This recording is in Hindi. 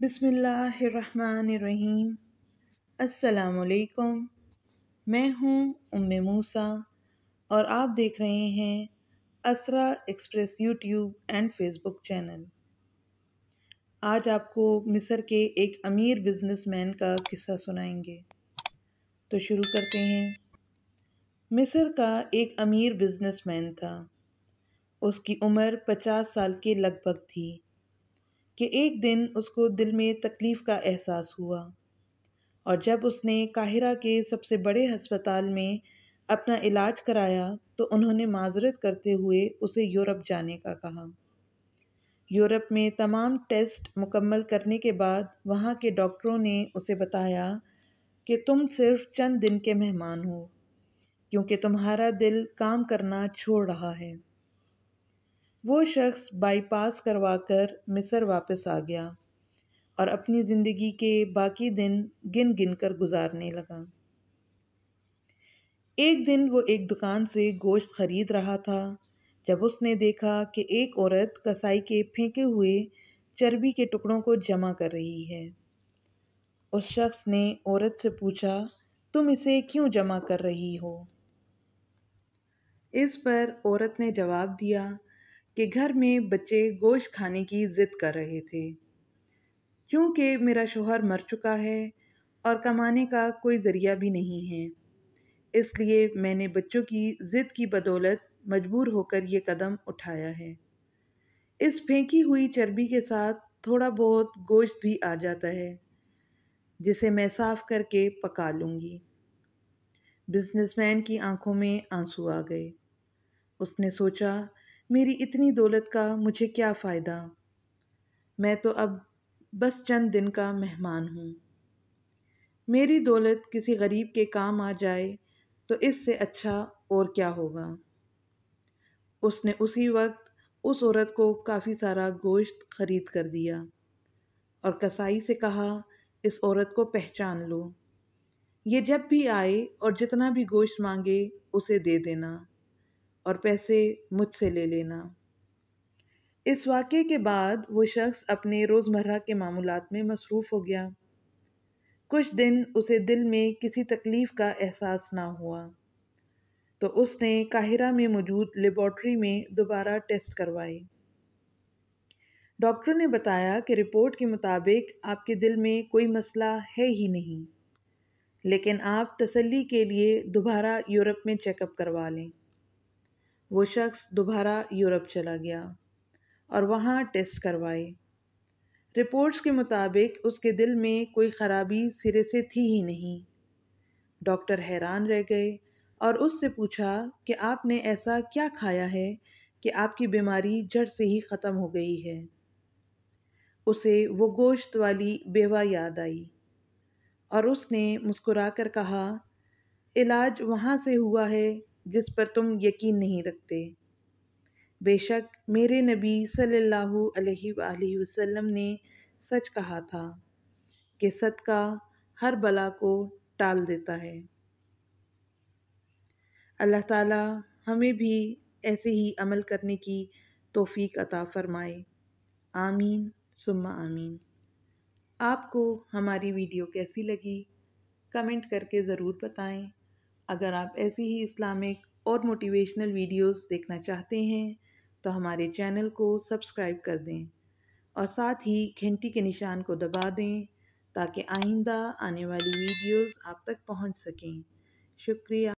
बिसमीम् अल्लाम मैं हूं उम मूसा और आप देख रहे हैं Asra express YouTube and Facebook channel आज आपको मिस्र के एक अमीर बिजनेसमैन का किस्सा सुनाएंगे तो शुरू करते हैं मिस्र का एक अमीर बिजनेसमैन था उसकी उम्र पचास साल के लगभग थी कि एक दिन उसको दिल में तकलीफ़ का एहसास हुआ और जब उसने काहिरा के सबसे बड़े हस्पताल में अपना इलाज कराया तो उन्होंने माजरत करते हुए उसे यूरोप जाने का कहा यूरोप में तमाम टेस्ट मुकम्मल करने के बाद वहाँ के डॉक्टरों ने उसे बताया कि तुम सिर्फ चंद दिन के मेहमान हो क्योंकि तुम्हारा दिल काम करना छोड़ रहा है वो शख्स बाईपास करवाकर मिस्र वापस आ गया और अपनी ज़िंदगी के बाकी दिन गिन गिन कर गुजारने लगा एक दिन वो एक दुकान से गोश्त खरीद रहा था जब उसने देखा कि एक औरत कसाई के फेंके हुए चर्बी के टुकड़ों को जमा कर रही है उस शख्स ने औरत से पूछा तुम इसे क्यों जमा कर रही हो इस पर औरत ने जवाब दिया कि घर में बच्चे गोश्त खाने की ज़िद कर रहे थे क्योंकि मेरा शोहर मर चुका है और कमाने का कोई ज़रिया भी नहीं है इसलिए मैंने बच्चों की ज़िद की बदौलत मजबूर होकर ये कदम उठाया है इस फेंकी हुई चर्बी के साथ थोड़ा बहुत गोश्त भी आ जाता है जिसे मैं साफ़ करके पका लूँगी बिजनेसमैन की आंखों में आंसू आ गए उसने सोचा मेरी इतनी दौलत का मुझे क्या फ़ायदा मैं तो अब बस चंद दिन का मेहमान हूँ मेरी दौलत किसी गरीब के काम आ जाए तो इससे अच्छा और क्या होगा उसने उसी वक्त उस औरत को काफ़ी सारा गोश्त खरीद कर दिया और कसाई से कहा इस औरत को पहचान लो ये जब भी आए और जितना भी गोश्त मांगे उसे दे देना और पैसे मुझसे ले लेना इस वाक़े के बाद वो शख्स अपने रोज़मर्रा के मामूलत में मसरूफ़ हो गया कुछ दिन उसे दिल में किसी तकलीफ़ का एहसास ना हुआ तो उसने काहिरा में मौजूद लेबॉर्ट्री में दोबारा टेस्ट करवाए डॉक्टर ने बताया कि रिपोर्ट के मुताबिक आपके दिल में कोई मसला है ही नहीं लेकिन आप तसल्ली के लिए दोबारा यूरोप में चेकअप करवा लें वो शख्स दोबारा यूरोप चला गया और वहाँ टेस्ट करवाए रिपोर्ट्स के मुताबिक उसके दिल में कोई ख़राबी सिरे से थी ही नहीं डॉक्टर हैरान रह गए और उससे पूछा कि आपने ऐसा क्या खाया है कि आपकी बीमारी जड़ से ही ख़त्म हो गई है उसे वो गोश्त वाली बेवा याद आई और उसने मुस्कुराकर कहा इलाज वहाँ से हुआ है जिस पर तुम यकीन नहीं रखते बेशक मेरे नबी सल्लल्लाहु अलैहि वसल्लम ने सच कहा था कि सदका हर बला को टाल देता है अल्लाह ताला हमें भी ऐसे ही अमल करने की तोफ़ी अता फ़रमाए आमीन सुम्मा आमीन आपको हमारी वीडियो कैसी लगी कमेंट करके ज़रूर बताएं अगर आप ऐसी ही इस्लामिक और मोटिवेशनल वीडियोस देखना चाहते हैं तो हमारे चैनल को सब्सक्राइब कर दें और साथ ही घंटी के निशान को दबा दें ताकि आइंदा आने वाली वीडियोस आप तक पहुंच सकें शुक्रिया